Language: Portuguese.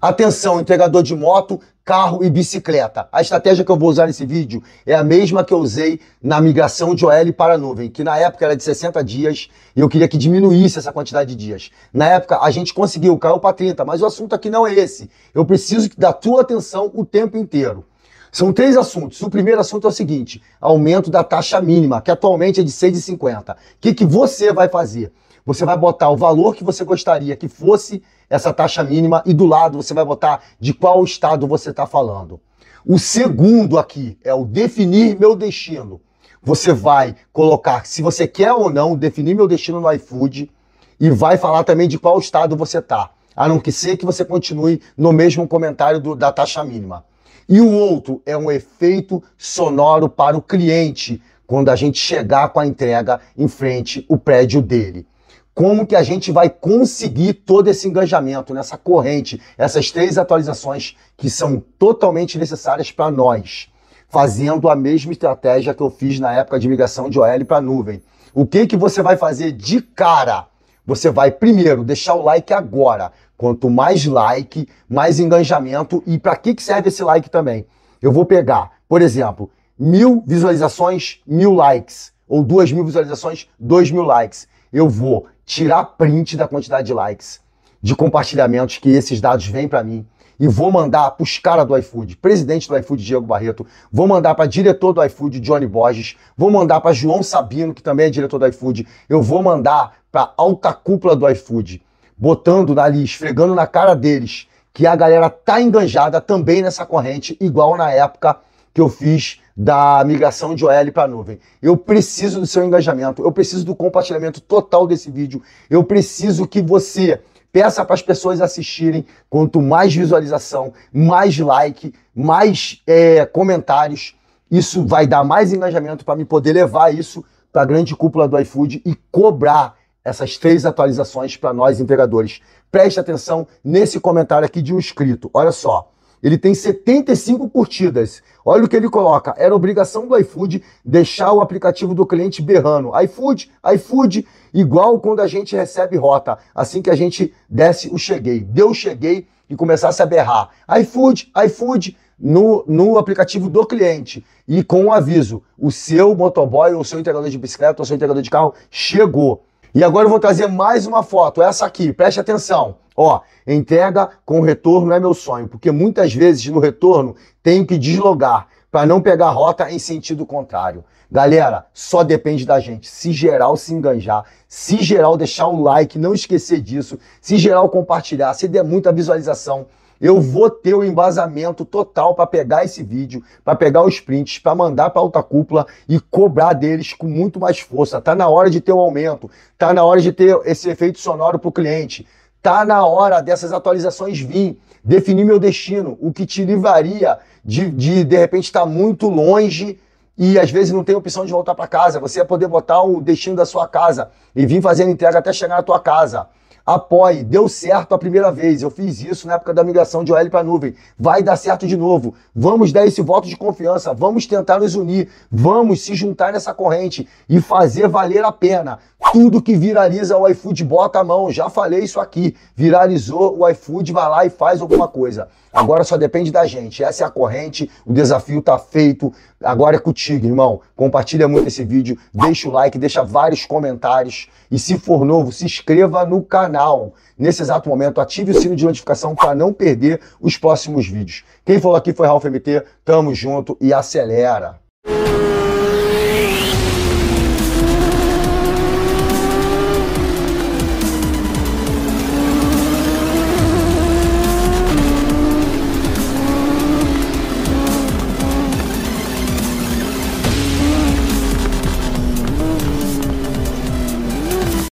Atenção, entregador de moto, carro e bicicleta. A estratégia que eu vou usar nesse vídeo é a mesma que eu usei na migração de OL para a nuvem, que na época era de 60 dias e eu queria que diminuísse essa quantidade de dias. Na época a gente conseguiu, caiu para 30, mas o assunto aqui não é esse. Eu preciso da tua atenção o tempo inteiro. São três assuntos. O primeiro assunto é o seguinte: aumento da taxa mínima, que atualmente é de 6,50. O que, que você vai fazer? Você vai botar o valor que você gostaria que fosse essa taxa mínima e do lado você vai botar de qual estado você está falando. O segundo aqui é o definir meu destino. Você vai colocar se você quer ou não definir meu destino no iFood e vai falar também de qual estado você está. A não que ser que você continue no mesmo comentário do, da taxa mínima. E o outro é um efeito sonoro para o cliente, quando a gente chegar com a entrega em frente o prédio dele. Como que a gente vai conseguir todo esse engajamento nessa corrente, essas três atualizações que são totalmente necessárias para nós, fazendo a mesma estratégia que eu fiz na época de migração de OL para nuvem. O que que você vai fazer de cara? Você vai primeiro deixar o like agora. Quanto mais like, mais engajamento. E para que, que serve esse like também? Eu vou pegar, por exemplo, mil visualizações, mil likes. Ou duas mil visualizações, dois mil likes. Eu vou tirar print da quantidade de likes, de compartilhamentos que esses dados vêm para mim e vou mandar para os caras do iFood, presidente do iFood, Diego Barreto, vou mandar para diretor do iFood, Johnny Borges, vou mandar para João Sabino, que também é diretor do iFood, eu vou mandar para a alta cúpula do iFood, botando ali, esfregando na cara deles que a galera tá enganjada também nessa corrente, igual na época que eu fiz da migração de OL para nuvem. Eu preciso do seu engajamento, eu preciso do compartilhamento total desse vídeo, eu preciso que você Peça para as pessoas assistirem. Quanto mais visualização, mais like, mais é, comentários, isso vai dar mais engajamento para me poder levar isso para a grande cúpula do iFood e cobrar essas três atualizações para nós, entregadores. Preste atenção nesse comentário aqui de um inscrito. Olha só. Ele tem 75 curtidas. Olha o que ele coloca. Era obrigação do iFood deixar o aplicativo do cliente berrando. iFood, iFood, igual quando a gente recebe rota. Assim que a gente desce o cheguei. Deu cheguei e começasse a berrar. iFood, iFood no, no aplicativo do cliente e com o um aviso: o seu motoboy, ou o seu entregador de bicicleta, ou o seu entregador de carro chegou. E agora eu vou trazer mais uma foto, essa aqui, preste atenção. Ó, entrega com retorno é meu sonho, porque muitas vezes no retorno tenho que deslogar para não pegar rota em sentido contrário. Galera, só depende da gente. Se geral se enganjar, se geral deixar o like, não esquecer disso, se geral compartilhar, se der muita visualização, eu vou ter o embasamento total para pegar esse vídeo, para pegar os prints, para mandar para alta cúpula e cobrar deles com muito mais força. Tá na hora de ter um aumento, tá na hora de ter esse efeito sonoro para o cliente, tá na hora dessas atualizações vir, definir meu destino, o que te livraria de de, de repente estar tá muito longe e às vezes não tem opção de voltar para casa. Você ia poder botar o destino da sua casa e vir fazendo entrega até chegar na tua casa. Apoie, deu certo a primeira vez. Eu fiz isso na época da migração de OL para nuvem. Vai dar certo de novo. Vamos dar esse voto de confiança, vamos tentar nos unir, vamos se juntar nessa corrente e fazer valer a pena. Tudo que viraliza o iFood bota a mão. Já falei isso aqui. Viralizou o iFood, vai lá e faz alguma coisa. Agora só depende da gente. Essa é a corrente, o desafio tá feito. Agora é contigo, irmão. Compartilha muito esse vídeo, deixa o like, deixa vários comentários e se for novo, se inscreva no canal. Nesse exato momento, ative o sino de notificação para não perder os próximos vídeos. Quem falou aqui foi Ralf MT. Tamo junto e acelera.